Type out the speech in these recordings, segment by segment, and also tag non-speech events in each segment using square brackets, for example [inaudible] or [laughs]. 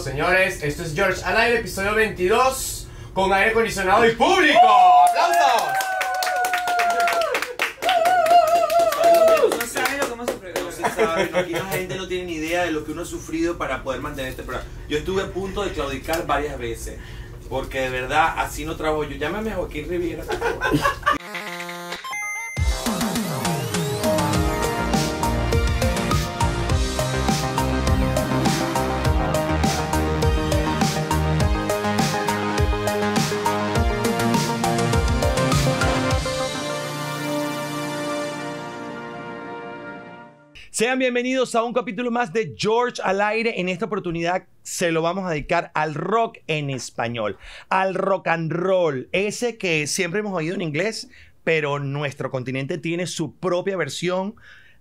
Señores, esto es George al episodio 22 con aire acondicionado y público. ¡Aplausos! No lo que No se aquí la gente no tiene ni idea de lo que uno ha sufrido para poder mantener este programa. Yo estuve a punto de claudicar varias veces, porque de verdad así no trabajo yo. Llámame a Joaquín Riviera. Sean bienvenidos a un capítulo más de George al aire. En esta oportunidad se lo vamos a dedicar al rock en español, al rock and roll, ese que siempre hemos oído en inglés, pero nuestro continente tiene su propia versión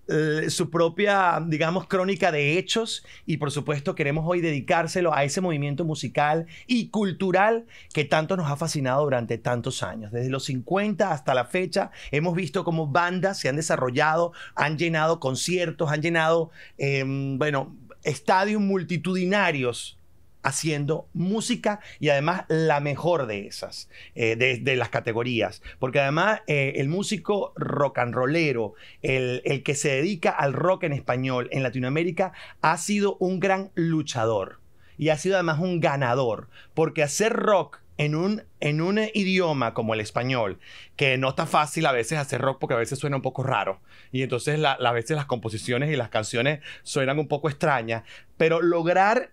eh, su propia, digamos, crónica de hechos y por supuesto queremos hoy dedicárselo a ese movimiento musical y cultural que tanto nos ha fascinado durante tantos años. Desde los 50 hasta la fecha hemos visto cómo bandas se han desarrollado, han llenado conciertos, han llenado, em, bueno, estadios multitudinarios haciendo música y además la mejor de esas, eh, de, las categorías. Porque además eh, el músico rock and rollero, el, que se dedica al rock en español en Latinoamérica, ha sido un gran luchador y ha sido además un ganador. Porque hacer rock en un, en un idioma como el español, que no está fácil a veces hacer rock porque a veces suena un poco raro. Y entonces la, a veces las composiciones y las canciones suenan un poco extrañas. Pero lograr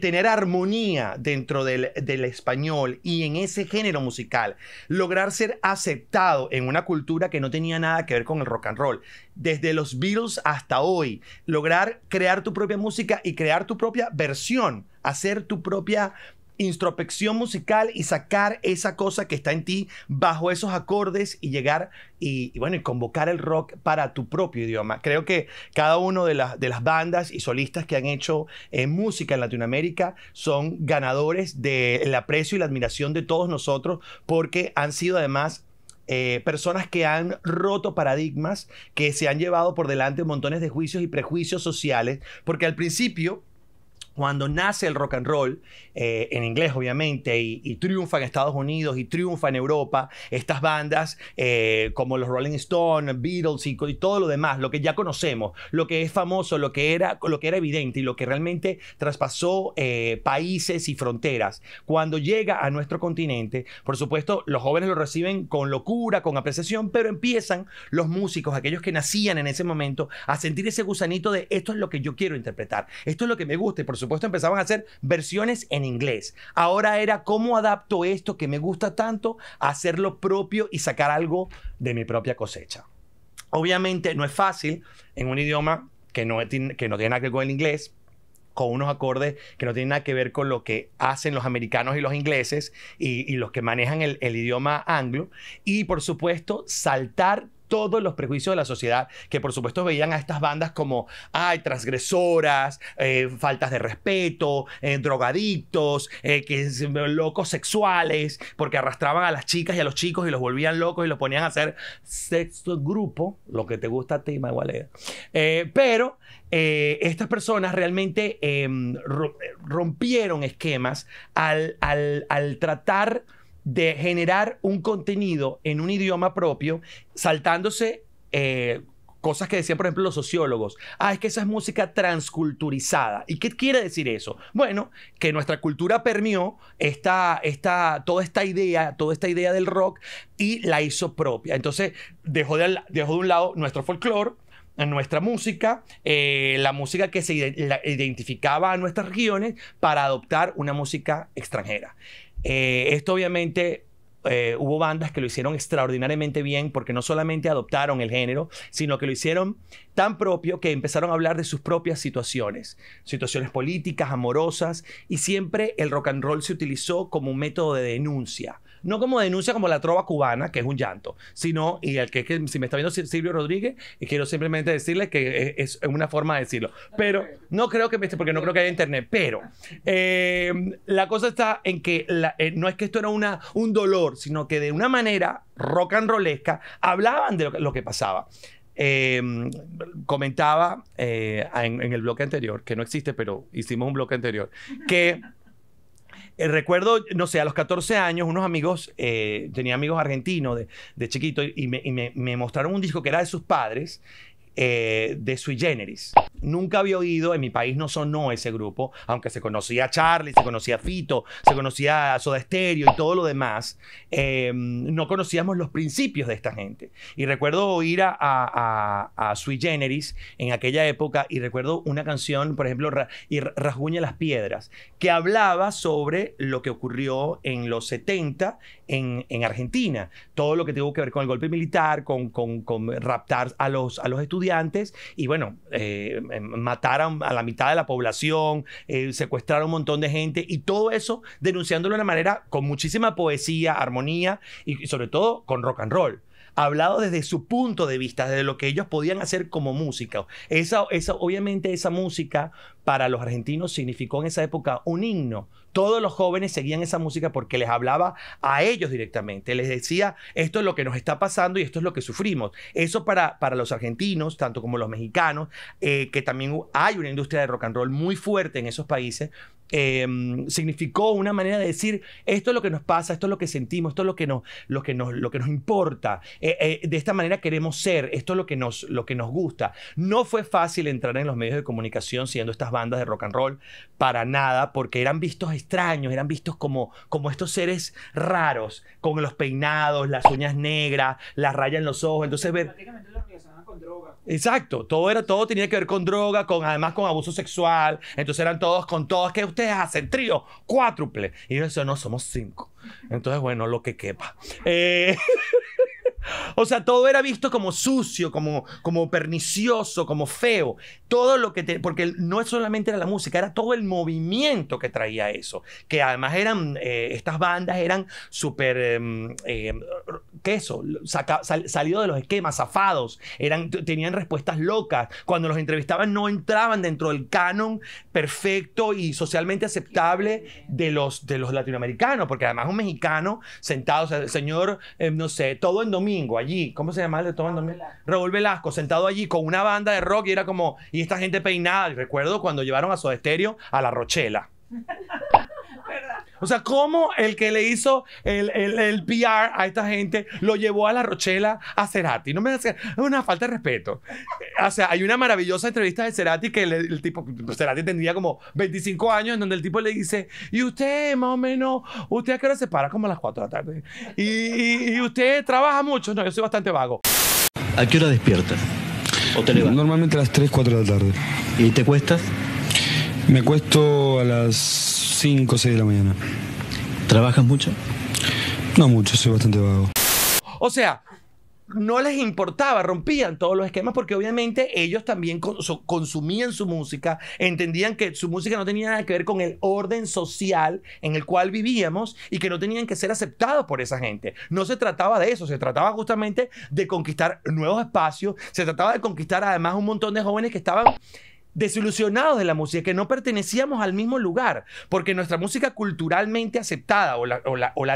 tener armonía dentro del, español y en ese género musical, lograr ser aceptado en una cultura que no tenía nada que ver con el rock and roll, desde los Beatles hasta hoy, lograr crear tu propia música y crear tu propia versión, hacer tu propia introspección musical y sacar esa cosa que está en ti bajo esos acordes y llegar y, bueno, y convocar el rock para tu propio idioma. Creo que cada uno de, las de las bandas y solistas que han hecho eh, música en Latinoamérica son ganadores del de aprecio y la admiración de todos nosotros porque han sido además eh, personas que han roto paradigmas, que se han llevado por delante montones de juicios y prejuicios sociales, porque al principio cuando nace el rock and roll, eh, en inglés obviamente, y, triunfa en Estados Unidos y triunfa en Europa, estas bandas eh, como los Rolling Stones, Beatles y, todo lo demás, lo que ya conocemos, lo que es famoso, lo que era, lo que era evidente y lo que realmente traspasó eh, países y fronteras, cuando llega a nuestro continente, por supuesto, los jóvenes lo reciben con locura, con apreciación, pero empiezan los músicos, aquellos que nacían en ese momento, a sentir ese gusanito de esto es lo que yo quiero interpretar, esto es lo que me gusta por supuesto, supuesto empezaban a hacer versiones en inglés. Ahora era cómo adapto esto que me gusta tanto a hacerlo propio y sacar algo de mi propia cosecha. Obviamente no es fácil en un idioma que no tiene, que no tiene nada que ver con el inglés, con unos acordes que no tienen nada que ver con lo que hacen los americanos y los ingleses y, los que manejan el idioma anglo. Y por supuesto, saltar todos los prejuicios de la sociedad, que por supuesto veían a estas bandas como, ay, transgresoras, eh, faltas de respeto, eh, drogadictos, eh, locos sexuales, porque arrastraban a las chicas y a los chicos y los volvían locos y los ponían a hacer sexo grupo, lo que te gusta a ti, igual pero estas personas realmente em, rompieron esquemas al, al, al tratar de generar un contenido en un idioma propio, saltándose... Eh, cosas que decían, por ejemplo, los sociólogos. Ah, es que esa es música transculturizada. ¿Y qué quiere decir eso? Bueno, que nuestra cultura permeó esta, esta, toda esta idea, toda esta idea del rock y la hizo propia. Entonces, dejó de, dejó de un lado nuestro folclore, nuestra música, eh, la música que se identificaba a nuestras regiones para adoptar una música extranjera. Eh, esto obviamente eh, hubo bandas que lo hicieron extraordinariamente bien porque no solamente adoptaron el género, sino que lo hicieron tan propio que empezaron a hablar de sus propias situaciones, situaciones políticas, amorosas, y siempre el rock and roll se utilizó como un método de denuncia, no como denuncia como la trova cubana, que es un llanto, sino, y el que, que si me está viendo Silvio Rodríguez, y quiero simplemente decirle que es, una forma de decirlo. Pero no creo que, porque no creo que haya internet, pero eh, la cosa está en que eh, no es que esto era una, un dolor, sino que de una manera rock and hablaban de lo que, pasaba. Eh, comentaba en, en, el bloque anterior, que no existe, pero hicimos un bloque anterior, que eh, recuerdo, no sé, a los 14 años, unos amigos, eh, tenía amigos argentinos de, chiquito y, me, me mostraron un disco que era de sus padres eh, de sui generis. Nunca había oído, en mi país no sonó ese grupo, aunque se conocía a Charlie, se conocía Fito, se conocía a Soda Stereo y todo lo demás, eh, no conocíamos los principios de esta gente. Y recuerdo oír a, a, a, Sui Generis en aquella época y recuerdo una canción, por ejemplo, y Rasguña las Piedras, que hablaba sobre lo que ocurrió en los 70 en, Argentina, todo lo que tuvo que ver con el golpe militar, con, con, con raptar a los, a los estudiantes antes y bueno, eh, eh, mataron a la mitad de la población, eh, secuestraron un montón de gente y todo eso denunciándolo de una manera con muchísima poesía, armonía y, sobre todo con rock and roll hablado desde su punto de vista, desde lo que ellos podían hacer como música. Esa, esa, obviamente esa música para los argentinos significó en esa época un himno. Todos los jóvenes seguían esa música porque les hablaba a ellos directamente. Les decía, esto es lo que nos está pasando y esto es lo que sufrimos. Eso para, para los argentinos, tanto como los mexicanos, eh, que también hay una industria de rock and roll muy fuerte en esos países, em, significó una manera de decir esto es lo que nos pasa, esto es lo que sentimos, esto es lo que nos, lo que nos, lo que nos importa, eh, eh, de esta manera queremos ser, esto es lo que, nos, lo que nos gusta. No fue fácil entrar en los medios de comunicación siendo estas bandas de rock and roll, para nada, porque eran vistos extraños, eran vistos como, como estos seres raros, con los peinados, las uñas negras, las rayas en los ojos. Entonces, ver. Prácticamente con droga. Exacto, todo, era, todo tenía que ver con droga, con, además con abuso sexual. Entonces eran todos con todos, que ustedes hacen? Trío, cuádruple. Y yo no, somos cinco. Entonces, bueno, lo que quepa. Eh, [laughs] O sea, todo era visto como sucio, como, como pernicioso, como feo. Todo lo que porque no es solamente era la música, era todo el movimiento que traía eso. Que además eran, eh, estas bandas eran súper, em, eh, es eso? salido de los esquemas, zafados, eran, tenían respuestas locas. Cuando los entrevistaban no entraban dentro del canon perfecto y socialmente aceptable de los, de los latinoamericanos, porque además un mexicano sentado, o sea, el señor, em, no sé, todo en domingo allí, ¿cómo se llama el de Raúl Velasco. Raúl Velasco, sentado allí con una banda de rock y era como, y esta gente peinada. Recuerdo cuando llevaron a su estéreo a La Rochela. [laughs] O sea, cómo el que le hizo el, el, PR a esta gente lo llevó a la Rochela a Cerati. No me hace es una falta de respeto. Eh, o sea, hay una maravillosa entrevista de Cerati que el, tipo, Cerati tendría como 25 años, en donde el tipo le dice, y usted más o menos, usted a qué hora se para como a las 4 de la tarde. ¿Y, usted trabaja mucho. No, yo soy bastante vago. ¿A qué hora despiertas? ¿O Normalmente a las 3, 4 de la tarde. ¿Y te cuestas? Me cuesto a las 5 o de la mañana. ¿Trabajas mucho? No mucho, soy bastante vago. O sea, no les importaba, rompían todos los esquemas porque obviamente ellos también consumían su música, entendían que su música no tenía nada que ver con el orden social en el cual vivíamos y que no tenían que ser aceptados por esa gente. No se trataba de eso, se trataba justamente de conquistar nuevos espacios, se trataba de conquistar además un montón de jóvenes que estaban desilusionados de la música, que no pertenecíamos al mismo lugar, porque nuestra música culturalmente aceptada o la,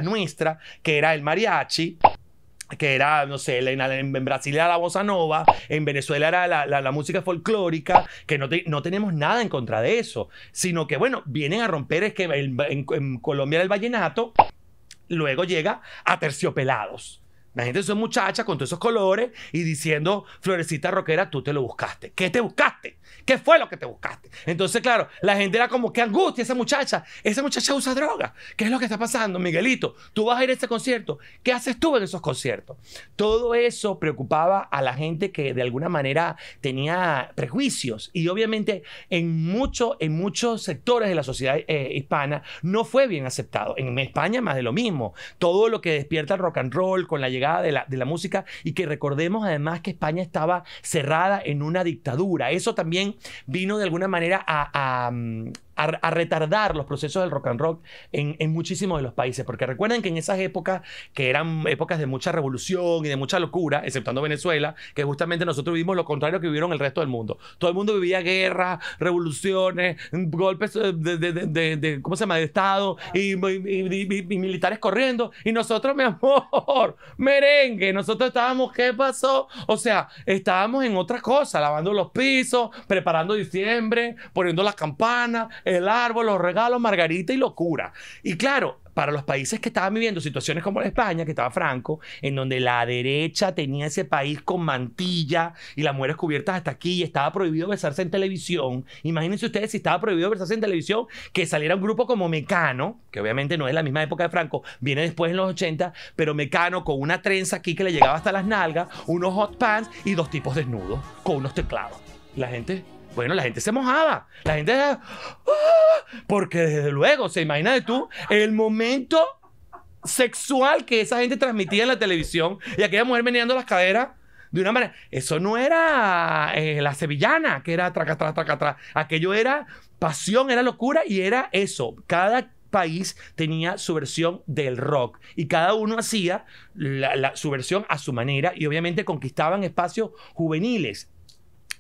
nuestra, que era el mariachi, que era, no sé, en, Brasil era la bossa nova, en Venezuela era la, música folclórica, que no, tenemos nada en contra de eso, sino que, bueno, vienen a romper, es que en, en Colombia era el vallenato, luego llega a terciopelados la gente son muchacha con todos esos colores y diciendo, florecita rockera, tú te lo buscaste. ¿Qué te buscaste? ¿Qué fue lo que te buscaste? Entonces, claro, la gente era como, qué angustia esa muchacha. Esa muchacha usa droga. ¿Qué es lo que está pasando, Miguelito? Tú vas a ir a ese concierto. ¿Qué haces tú en esos conciertos? Todo eso preocupaba a la gente que de alguna manera tenía prejuicios. Y obviamente en, mucho, en muchos sectores de la sociedad eh, hispana no fue bien aceptado. En España más de lo mismo. Todo lo que despierta el rock and roll con la llegada de la, música y que recordemos además que España estaba cerrada en una dictadura. Eso también vino de alguna manera a mm, a, retardar los procesos del rock and roll en, muchísimos de los países. Porque recuerden que en esas épocas, que eran épocas de mucha revolución y de mucha locura, exceptando Venezuela, que justamente nosotros vivimos lo contrario que vivieron el resto del mundo. Todo el mundo vivía guerras, revoluciones, golpes eh, de, ¿cómo se llama?, de Estado y, militares corriendo. Y nosotros, mi amor, [laughs] merengue, nosotros estábamos, ¿qué pasó? O sea, estábamos en otra cosa lavando los pisos, preparando diciembre, poniendo las campanas el árbol, los regalos, margarita y locura. Y claro, para los países que estaban viviendo situaciones como la España, que estaba Franco, en donde la derecha tenía ese país con mantilla y las mujeres cubiertas hasta aquí y estaba prohibido besarse en televisión. Imagínense ustedes si estaba prohibido besarse en televisión, que saliera un grupo como Mecano, que obviamente no es la misma época de Franco, viene después en los 80, pero Mecano con una trenza aquí que le llegaba hasta las nalgas, unos hot pants y dos tipos desnudos con unos teclados la gente, bueno, la gente se mojaba. La gente, ah", porque desde luego, se imagina de tú el momento sexual que esa gente transmitía en la televisión y aquella mujer meneando las caderas de una manera. Eso no era eh, la sevillana, que era traca, traca, Aquello era pasión, era locura y era eso. Cada país tenía su versión del rock y cada uno hacía su versión a su manera y obviamente conquistaban espacios juveniles.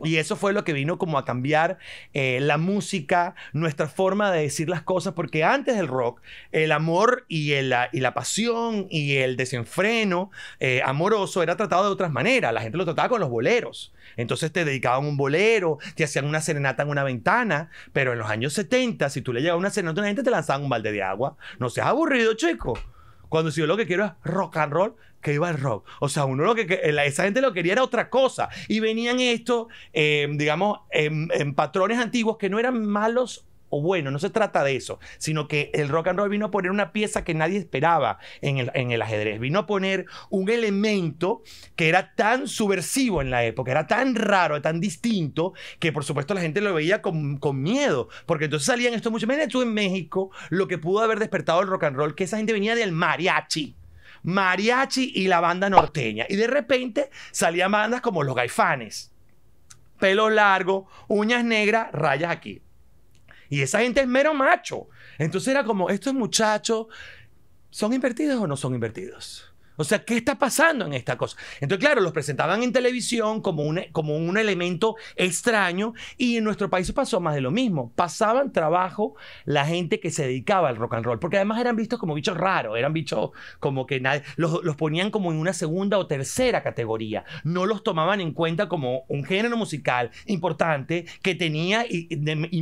Y eso fue lo que vino como a cambiar eh, la música, nuestra forma de decir las cosas, porque antes del rock, el amor y, la, pasión y el desenfreno eh, amoroso era tratado de otras maneras. La gente lo trataba con los boleros. Entonces te dedicaban un bolero, te hacían una serenata en una ventana, pero en los años 70, si tú le llegabas una serenata a una gente, te lanzaban un balde de agua. No seas aburrido, chico. Cuando si yo lo que quiero es rock and roll, que iba el rock. O sea, uno lo que, esa gente lo quería era otra cosa. Y venían estos, eh, digamos, en em, em, patrones antiguos que no eran malos o bueno, no se trata de eso, sino que el rock and roll vino a poner una pieza que nadie esperaba en el, ajedrez, vino a poner un elemento que era tan subversivo en la época, era tan raro, tan distinto, que por supuesto la gente lo veía con, miedo, porque entonces salían esto mucho. Miren, tú en México, lo que pudo haber despertado el rock and roll, que esa gente venía del mariachi mariachi y la banda norteña. Y de repente salían bandas como los gaifanes. Pelo largo, uñas negras, rayas aquí. Y esa gente es mero macho. Entonces era como, estos muchachos, ¿son invertidos o no son invertidos? O sea, ¿qué está pasando en esta cosa? Entonces, claro, los presentaban en televisión como un, elemento extraño y en nuestro país pasó más de lo mismo. Pasaban trabajo la gente que se dedicaba al rock and roll, porque además eran vistos como bichos raros, eran bichos como que nadie, los, los ponían como en una segunda o tercera categoría, no los tomaban en cuenta como un género musical importante que tenía y,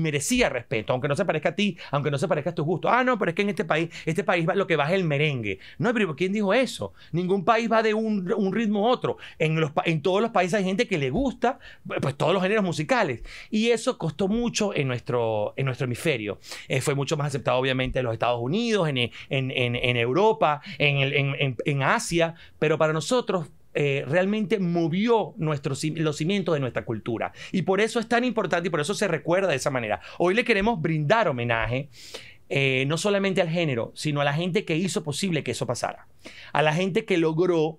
merecía respeto, aunque no se parezca a ti, aunque no se parezca a tus gustos. Ah, no, pero es que en este país, este país lo que va es el merengue. No, pero ¿quién dijo eso? Ningún país va de un, ritmo a otro. En, todos los países hay gente que le gusta pues, todos los géneros musicales. Y eso costó mucho en nuestro, hemisferio. Eh, fue mucho más aceptado, obviamente, en los Estados Unidos, en, Europa, en, Asia. Pero para nosotros eh, realmente movió los cimientos de nuestra cultura. Y por eso es tan importante y por eso se recuerda de esa manera. Hoy le queremos brindar homenaje eh, no solamente al género, sino a la gente que hizo posible que eso pasara, a la gente que logró,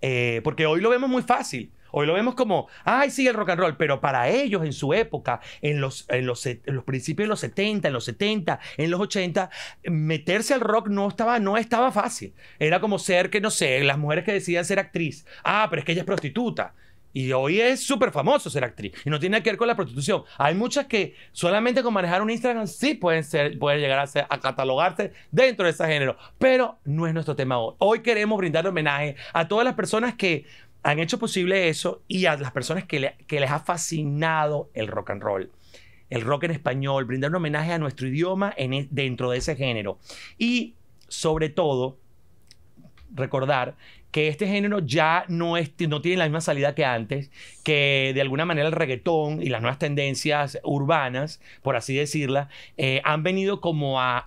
eh, porque hoy lo vemos muy fácil. Hoy lo vemos como, ay, sí, el rock and roll, pero para ellos en su época, en los, en los, principios de los 70, en los 70, en los 80, meterse al rock no estaba, no estaba fácil. Era como ser que, no sé, las mujeres que decían ser actriz, ah, pero es que ella es prostituta. Y hoy es súper famoso ser actriz. Y no tiene que ver con la prostitución. Hay muchas que solamente con manejar un Instagram sí pueden, ser, pueden llegar a, ser, a catalogarse dentro de ese género. Pero no es nuestro tema hoy. Hoy queremos brindar homenaje a todas las personas que han hecho posible eso y a las personas que, les ha fascinado el rock and roll el rock en español, brindar un homenaje a nuestro idioma e, dentro de ese género. Y sobre todo, recordar que este género ya no, no tiene la misma salida que antes, que de alguna manera el reggaetón y las nuevas tendencias urbanas, por así decirla, eh, han venido como a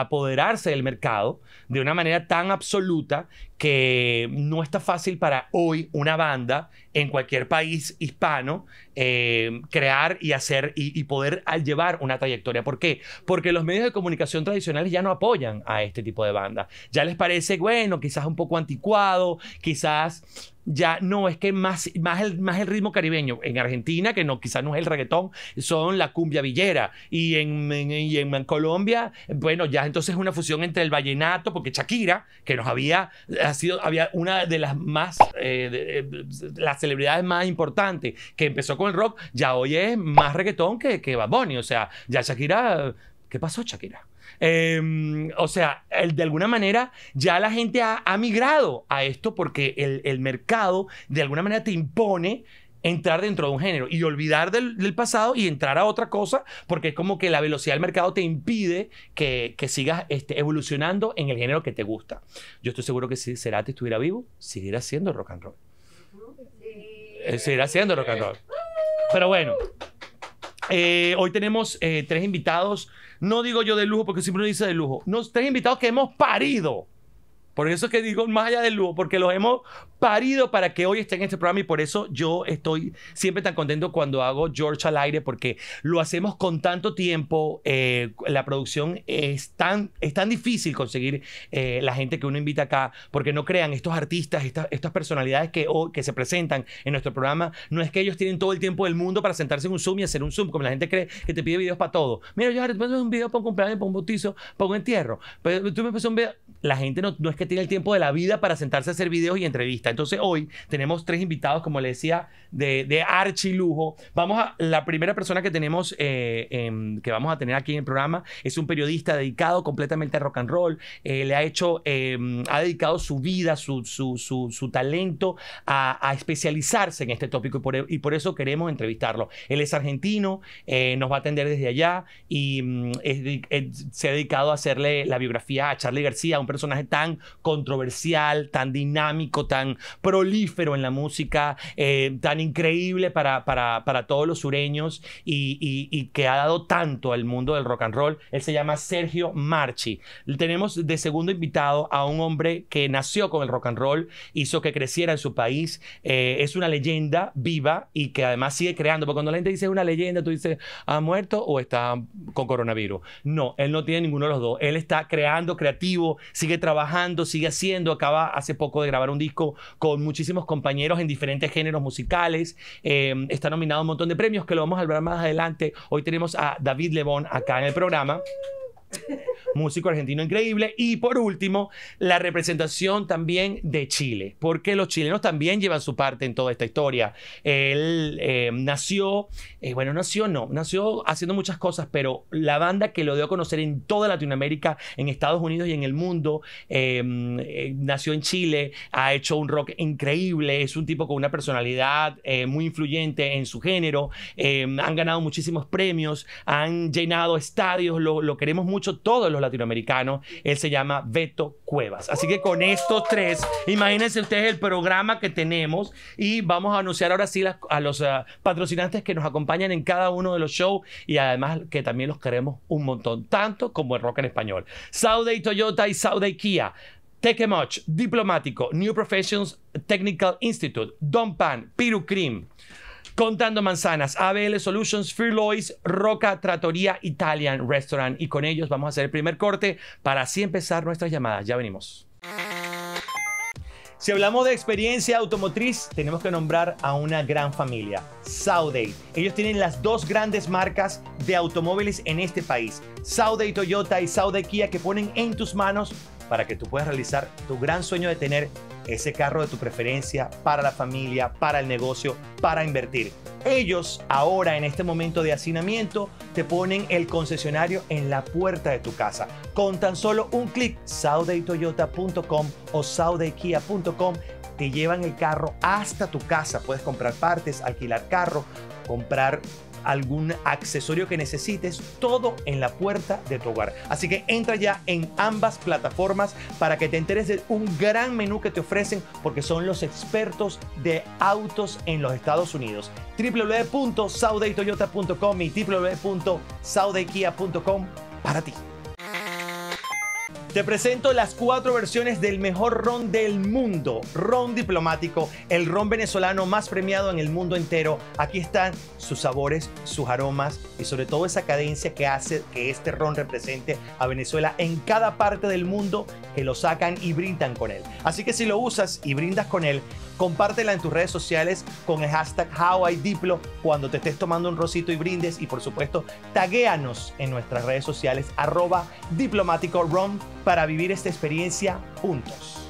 apoderarse del mercado de una manera tan absoluta que no está fácil para hoy una banda en cualquier país hispano eh, crear y hacer y, poder llevar una trayectoria. ¿Por qué? Porque los medios de comunicación tradicionales ya no apoyan a este tipo de banda. Ya les parece, bueno, quizás un poco anticuado, quizás ya no es que más, más, el, más el ritmo caribeño en Argentina, que no, quizás no es el reggaetón, son la cumbia villera. Y en, Colombia, bueno, ya entonces es una fusión entre el vallenato, porque Shakira, que nos había ha sido había una de las más, eh, eh, las celebridades más importantes, que empezó con el rock, ya hoy es más reggaetón que, que Bad O sea, ya Shakira ¿Qué pasó, Shakira? Em, o sea, de alguna manera ya la gente ha, migrado a esto porque el, mercado de alguna manera te impone entrar dentro de un género y olvidar del, pasado y entrar a otra cosa porque es como que la velocidad del mercado te impide que, sigas este, evolucionando en el género que te gusta. Yo estoy seguro que si serate estuviera vivo, seguirá siendo rock and roll. Eh, seguirá rock and roll. Pero bueno, eh, hoy tenemos eh, tres invitados no digo yo de lujo porque siempre uno dice de lujo. Nos tres invitados que hemos parido. Por eso es que digo más allá del lujo, porque los hemos parido para que hoy estén en este programa y por eso yo estoy siempre tan contento cuando hago George al aire, porque lo hacemos con tanto tiempo, eh, la producción es tan, es tan difícil conseguir eh, la gente que uno invita acá, porque no crean, estos artistas, estas, personalidades que, que se presentan en nuestro programa, no es que ellos tienen todo el tiempo del mundo para sentarse en un Zoom y hacer un Zoom, como la gente cree que te pide videos para todo. Mira, yo ahora un video para un cumpleaños, para un bautizo, para un entierro. Pero tú me un video, la gente no, no, es que tiene el tiempo de la vida para sentarse a hacer videos y entrevistas. Entonces hoy tenemos tres invitados, como le decía, de, de archilujo. Vamos a, la primera persona que tenemos, eh, em, que vamos a tener aquí en el programa, es un periodista dedicado completamente a rock and roll. Eh, le ha hecho, em, ha dedicado su vida, su, su, su, su talento a, especializarse en este tópico y por, y por, eso queremos entrevistarlo. Él es argentino, eh, nos va a atender desde allá y mm, se ha dedicado a hacerle la biografía a Charlie García, un personaje tan controversial, tan dinámico, tan prolífero en la música, eh, tan increíble para, para, todos los sureños y, que ha dado tanto al mundo del rock and roll. Él se llama Sergio Marchi. Tenemos de segundo invitado a un hombre que nació con el rock and roll, hizo que creciera en su país. Eh, es una leyenda viva y que además sigue creando, porque cuando la gente dice una leyenda, tú dices, ¿ha muerto o está con coronavirus? No, él no tiene ninguno de los dos. Él está creando, creativo, sigue trabajando, sigue haciendo. Acaba hace poco de grabar un disco con muchísimos compañeros en diferentes géneros musicales. Em, está nominado a un montón de premios que lo vamos a hablar más adelante. Hoy tenemos a David Lebón acá en el programa. [laughs] Músico argentino increíble. Y por último, la representación también de Chile, porque los chilenos también llevan su parte en toda esta historia. Él eh, nació, eh, bueno, nació no, nació haciendo muchas cosas, pero la banda que lo dio a conocer en toda Latinoamérica, en Estados Unidos y en el mundo, eh, nació en Chile, ha hecho un rock increíble, es un tipo con una personalidad muy influyente en su género, han ganado muchísimos premios, han llenado estadios, lo queremos mucho todos los latinoamericanos. Él se llama Beto Cuevas. Así que con estos tres, imagínense ustedes el programa que tenemos y vamos a anunciar ahora sí a los ah, patrocinantes que nos acompañan en cada uno de los shows y además que también los queremos un montón, tanto como el rock en español. Saudi Toyota y Saudi Kia. Take Much, Diplomático, New Professions Technical Institute, Don Pan, Piru Cream. Contando Manzanas, ABL Solutions, Firlois, Roca, Trattoria, Italian Restaurant. Y con ellos vamos a hacer el primer corte para así empezar nuestras llamadas. Ya venimos. Si hablamos de experiencia automotriz, tenemos que nombrar a una gran familia, Sauday. Ellos tienen las dos grandes marcas de automóviles en este país, Saudi Toyota y Saudi Kia, que ponen en tus manos para que tú puedas realizar tu gran sueño de tener ese carro de tu preferencia para la familia, para el negocio, para invertir. Ellos ahora en este momento de hacinamiento te ponen el concesionario en la puerta de tu casa. Con tan solo un clic, saudaytoyota.com o saudekia.com te llevan el carro hasta tu casa. Puedes comprar partes, alquilar carro, comprar algún accesorio que necesites, todo en la puerta de tu hogar. Así que entra ya en ambas plataformas para que te enteres de un gran menú que te ofrecen porque son los expertos de autos en los Estados Unidos. www.saudaytoyota.com y www.saudaykia.com para ti. Te presento las cuatro versiones del mejor ron del mundo, ron diplomático, el ron venezolano más premiado en el mundo entero. Aquí están sus sabores, sus aromas y sobre todo esa cadencia que hace que este ron represente a Venezuela en cada parte del mundo que lo sacan y brindan con él. Así que si lo usas y brindas con él, Compártela en tus redes sociales con el hashtag HowIDiplo cuando te estés tomando un rosito y brindes. Y por supuesto, taguéanos en nuestras redes sociales arroba diplomático para vivir esta experiencia juntos.